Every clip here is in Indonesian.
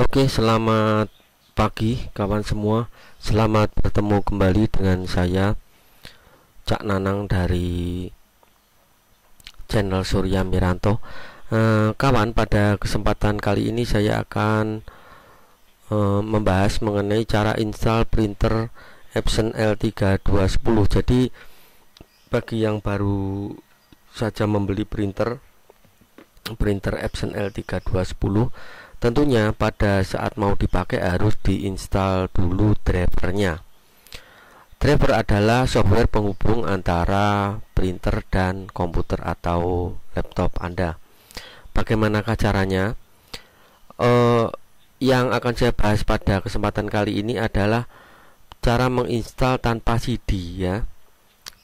Oke, selamat pagi kawan semua. Selamat bertemu kembali dengan saya Cak Nanang dari channel Surya Miranto. Eh, kawan, pada kesempatan kali ini saya akan eh, membahas mengenai cara install printer Epson L3210. Jadi bagi yang baru saja membeli printer printer Epson L3210 tentunya pada saat mau dipakai harus diinstal dulu drivernya driver adalah software penghubung antara printer dan komputer atau laptop Anda bagaimanakah caranya uh, yang akan saya bahas pada kesempatan kali ini adalah cara menginstal tanpa CD ya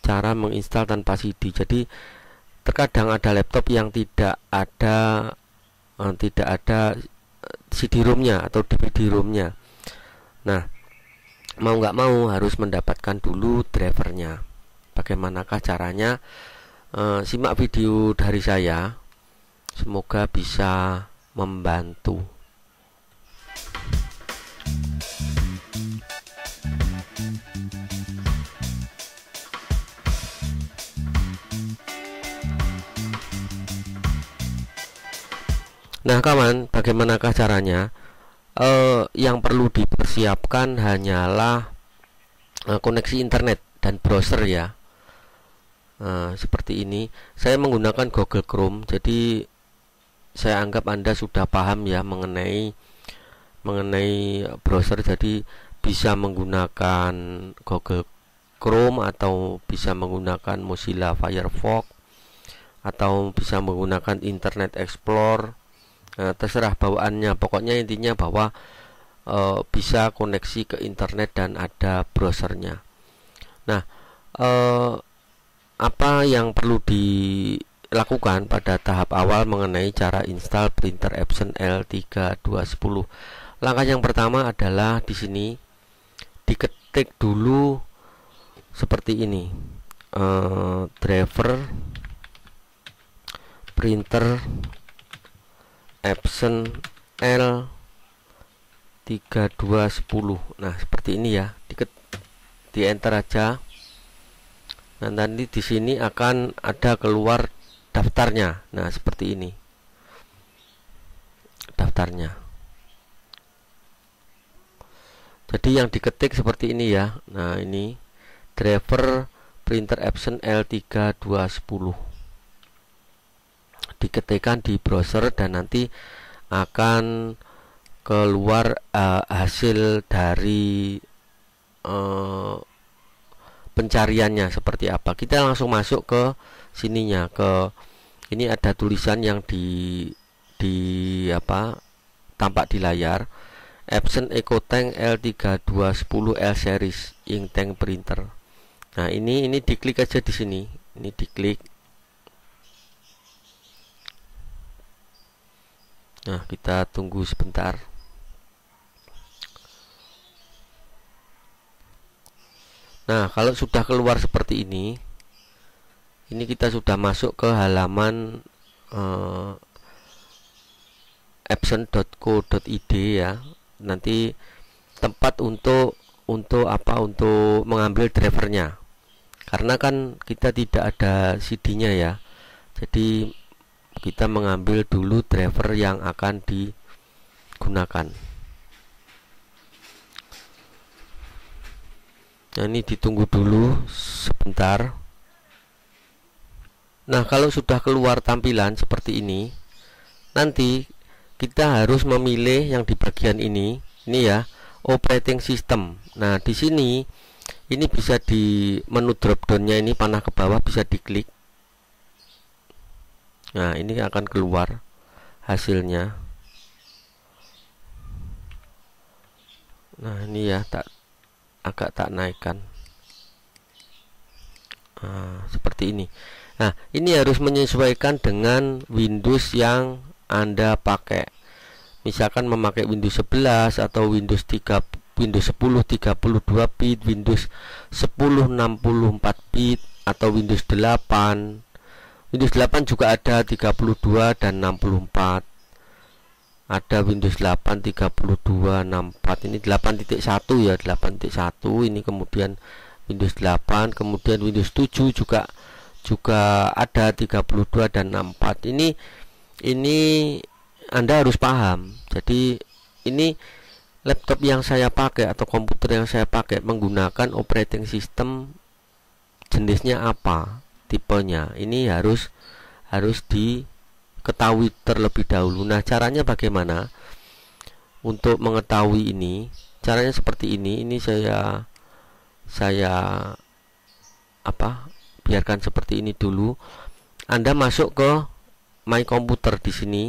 cara menginstal tanpa CD jadi terkadang ada laptop yang tidak ada eh, tidak ada eh, cd rom atau dvd rom Nah, mau nggak mau harus mendapatkan dulu drivernya. Bagaimanakah caranya? eh, simak video dari saya. Semoga bisa membantu. Nah, kawan, bagaimanakah caranya? Eh, yang perlu dipersiapkan hanyalah eh, koneksi internet dan browser ya. Nah, seperti ini, saya menggunakan Google Chrome. Jadi saya anggap Anda sudah paham ya mengenai mengenai browser. Jadi bisa menggunakan Google Chrome atau bisa menggunakan Mozilla Firefox atau bisa menggunakan Internet Explorer Eh, terserah bawaannya pokoknya intinya bahwa e, bisa koneksi ke internet dan ada browsernya nah e, apa yang perlu dilakukan pada tahap awal mengenai cara install printer Epson L3210 langkah yang pertama adalah di sini diketik dulu seperti ini driver printer Epson L 3210 nah seperti ini ya di, di enter aja nah nanti di sini akan ada keluar daftarnya nah seperti ini daftarnya jadi yang diketik seperti ini ya nah ini driver printer Epson L3210 diketikkan di browser dan nanti akan keluar uh, hasil dari uh, pencariannya seperti apa kita langsung masuk ke sininya ke ini ada tulisan yang di di apa tampak di layar Epson EcoTank L3210 L series ink tank printer. Nah, ini ini diklik aja di sini. Ini diklik Nah, kita tunggu sebentar. Nah, kalau sudah keluar seperti ini, ini kita sudah masuk ke halaman eh, absent.co.id ya. Nanti tempat untuk untuk apa? Untuk mengambil drivernya. Karena kan kita tidak ada CD-nya ya. Jadi kita mengambil dulu driver yang akan digunakan nah ini ditunggu dulu sebentar nah kalau sudah keluar tampilan seperti ini nanti kita harus memilih yang di bagian ini ini ya operating system nah di sini ini bisa di menu drop nya ini panah ke bawah bisa diklik nah ini akan keluar hasilnya nah ini ya tak agak tak naikkan nah, seperti ini nah ini harus menyesuaikan dengan Windows yang anda pakai misalkan memakai Windows 11 atau Windows 3 Windows 10 32 bit, Windows 10 64 bit atau Windows 8 Windows 8 juga ada 32 dan 64 ada Windows 8 32 64 ini 8.1 ya 8.1 ini kemudian Windows 8 kemudian Windows 7 juga juga ada 32 dan 64 ini ini Anda harus paham jadi ini laptop yang saya pakai atau komputer yang saya pakai menggunakan operating system jenisnya apa tipenya ini harus harus diketahui terlebih dahulu nah caranya bagaimana untuk mengetahui ini caranya seperti ini ini saya saya apa biarkan seperti ini dulu Anda masuk ke my computer di sini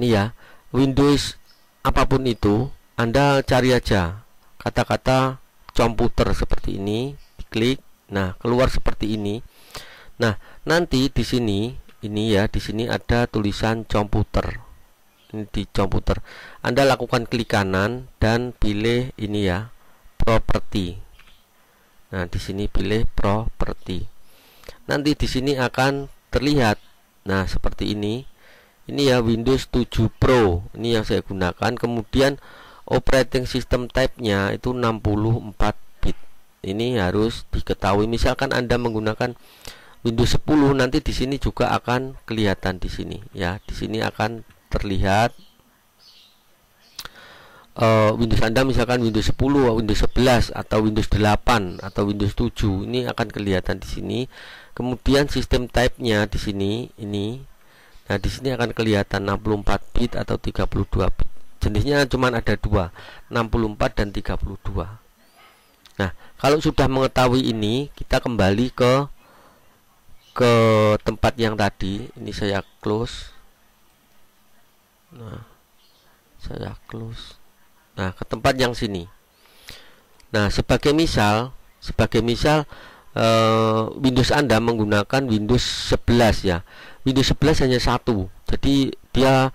ini ya Windows apapun itu Anda cari aja kata-kata komputer seperti ini diklik Nah, keluar seperti ini. Nah, nanti di sini ini ya, di sini ada tulisan komputer. Ini di komputer. Anda lakukan klik kanan dan pilih ini ya, property Nah, di sini pilih property Nanti di sini akan terlihat. Nah, seperti ini. Ini ya Windows 7 Pro. Ini yang saya gunakan. Kemudian operating system type-nya itu 64 ini harus diketahui misalkan Anda menggunakan Windows 10 nanti di sini juga akan kelihatan di sini ya di sini akan terlihat uh, Windows Anda misalkan Windows 10 Windows 11 atau Windows 8 atau Windows 7 ini akan kelihatan di sini kemudian sistem type-nya di sini ini nah di sini akan kelihatan 64 bit atau 32 bit jenisnya cuma ada dua 64 dan 32 Nah, kalau sudah mengetahui ini, kita kembali ke ke tempat yang tadi. Ini saya close. Nah, saya close. Nah, ke tempat yang sini. Nah, sebagai misal, sebagai misal uh, Windows Anda menggunakan Windows 11 ya. Windows 11 hanya satu. Jadi dia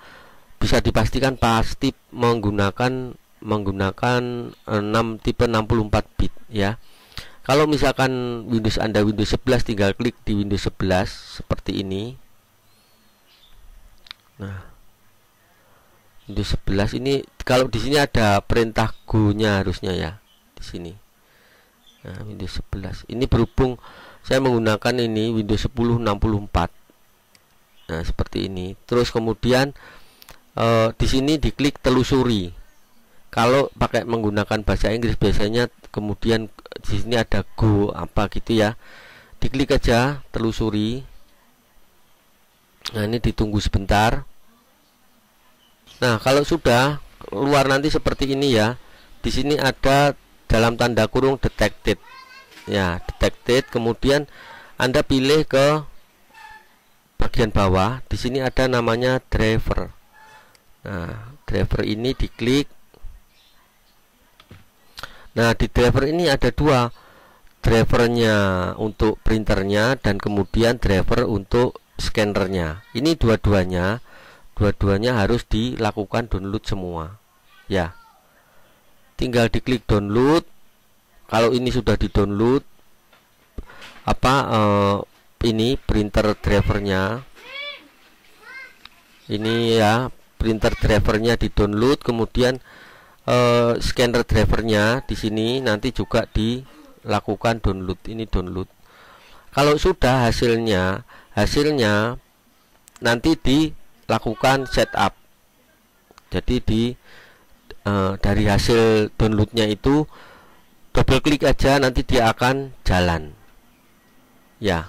bisa dipastikan pasti menggunakan menggunakan 6 eh, tipe 64 bit ya kalau misalkan Windows Anda Windows 11 tinggal klik di Windows 11 seperti ini nah Windows 11 ini kalau di sini ada perintah go harusnya ya di sini nah, Windows 11 ini berhubung saya menggunakan ini Windows 10 64 nah seperti ini terus kemudian e, di sini diklik telusuri kalau pakai menggunakan bahasa Inggris biasanya kemudian di sini ada go apa gitu ya diklik aja telusuri nah ini ditunggu sebentar nah kalau sudah keluar nanti seperti ini ya di sini ada dalam tanda kurung detected ya detected kemudian anda pilih ke bagian bawah di sini ada namanya driver nah driver ini diklik Nah, di driver ini ada dua, drivernya untuk printernya dan kemudian driver untuk scannernya. Ini dua-duanya, dua-duanya harus dilakukan download semua. Ya. Tinggal diklik download. Kalau ini sudah di-download apa eh, ini printer drivernya ini ya printer drivernya di download kemudian Eh, scanner drivernya di sini nanti juga dilakukan download ini download kalau sudah hasilnya hasilnya nanti dilakukan setup jadi di uh, dari hasil downloadnya itu double klik aja nanti dia akan jalan ya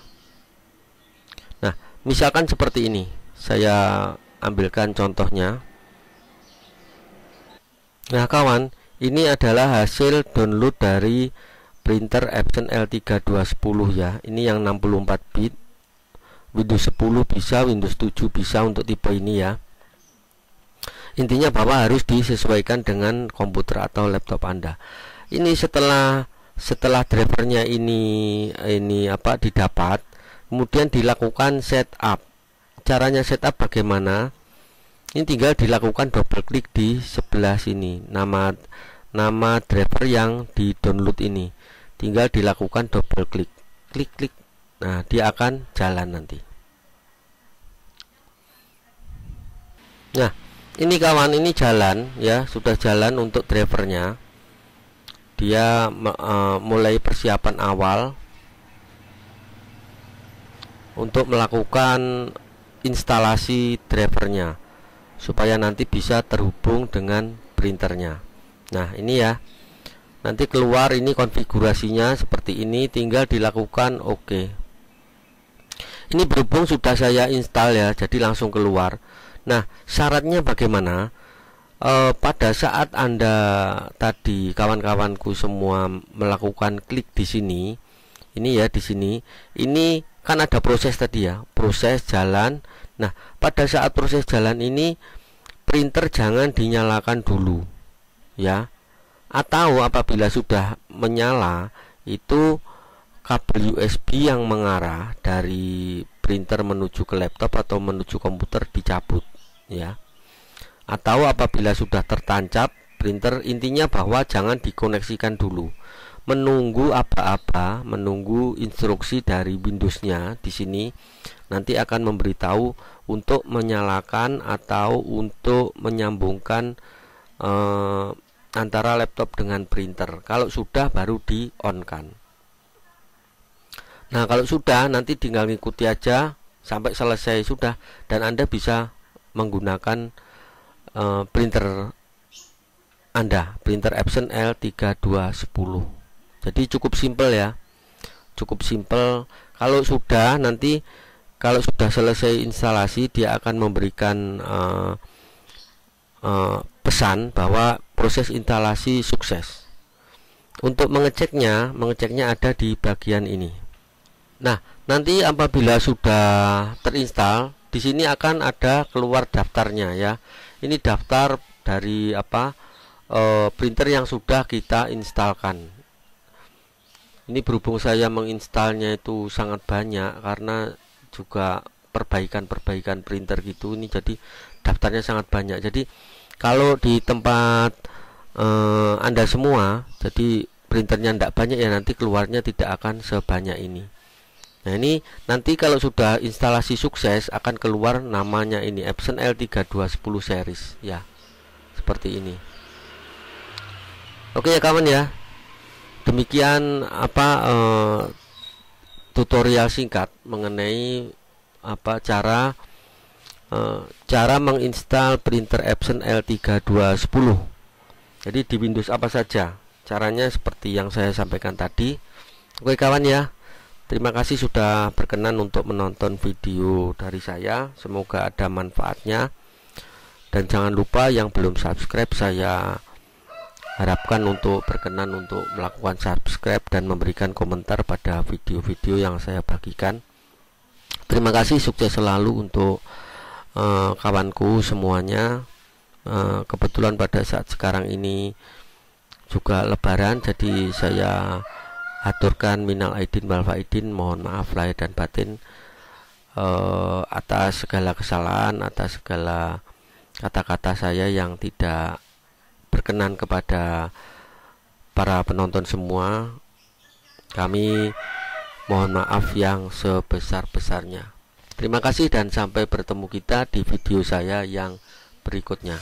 nah misalkan seperti ini saya ambilkan contohnya Nah kawan, ini adalah hasil download dari printer Epson L3210 ya. Ini yang 64 bit. Windows 10 bisa, Windows 7 bisa untuk tipe ini ya. Intinya Bapak harus disesuaikan dengan komputer atau laptop Anda. Ini setelah setelah drivernya ini ini apa didapat, kemudian dilakukan setup. Caranya setup bagaimana? ini tinggal dilakukan double klik di sebelah sini nama nama driver yang di download ini tinggal dilakukan double klik klik klik nah dia akan jalan nanti nah ini kawan ini jalan ya sudah jalan untuk drivernya dia uh, mulai persiapan awal untuk melakukan instalasi drivernya supaya nanti bisa terhubung dengan printernya nah ini ya nanti keluar ini konfigurasinya seperti ini tinggal dilakukan oke okay. ini berhubung sudah saya install ya jadi langsung keluar nah syaratnya bagaimana e, pada saat Anda tadi kawan-kawanku semua melakukan klik di sini ini ya di sini ini kan ada proses tadi ya proses jalan Nah, pada saat proses jalan ini printer jangan dinyalakan dulu. Ya. Atau apabila sudah menyala, itu kabel USB yang mengarah dari printer menuju ke laptop atau menuju komputer dicabut, ya. Atau apabila sudah tertancap printer intinya bahwa jangan dikoneksikan dulu menunggu apa-apa, menunggu instruksi dari Windows-nya di sini nanti akan memberitahu untuk menyalakan atau untuk menyambungkan eh, antara laptop dengan printer. Kalau sudah baru di on kan. Nah, kalau sudah nanti tinggal ngikuti aja sampai selesai sudah dan Anda bisa menggunakan eh, printer Anda, printer Epson L3210 jadi cukup simple ya cukup simple kalau sudah nanti kalau sudah selesai instalasi dia akan memberikan uh, uh, pesan bahwa proses instalasi sukses untuk mengeceknya mengeceknya ada di bagian ini nah nanti apabila sudah terinstall di sini akan ada keluar daftarnya ya ini daftar dari apa e, printer yang sudah kita instalkan ini berhubung saya menginstalnya itu sangat banyak karena juga perbaikan-perbaikan printer gitu ini jadi daftarnya sangat banyak jadi kalau di tempat eh, anda semua jadi printernya tidak banyak ya nanti keluarnya tidak akan sebanyak ini Nah ini nanti kalau sudah instalasi sukses akan keluar namanya ini Epson L3210 series ya seperti ini. Oke ya kawan ya demikian apa eh, tutorial singkat mengenai apa cara eh, cara menginstal printer Epson L3210 jadi di Windows apa saja caranya seperti yang saya sampaikan tadi oke kawan ya terima kasih sudah berkenan untuk menonton video dari saya semoga ada manfaatnya dan jangan lupa yang belum subscribe saya Harapkan untuk berkenan untuk melakukan subscribe dan memberikan komentar pada video-video yang saya bagikan. Terima kasih sukses selalu untuk uh, kawanku semuanya. Uh, kebetulan pada saat sekarang ini juga lebaran jadi saya aturkan minal aidin wal faidin mohon maaf lahir dan batin uh, atas segala kesalahan atas segala kata-kata saya yang tidak berkenan kepada para penonton semua kami mohon maaf yang sebesar-besarnya terima kasih dan sampai bertemu kita di video saya yang berikutnya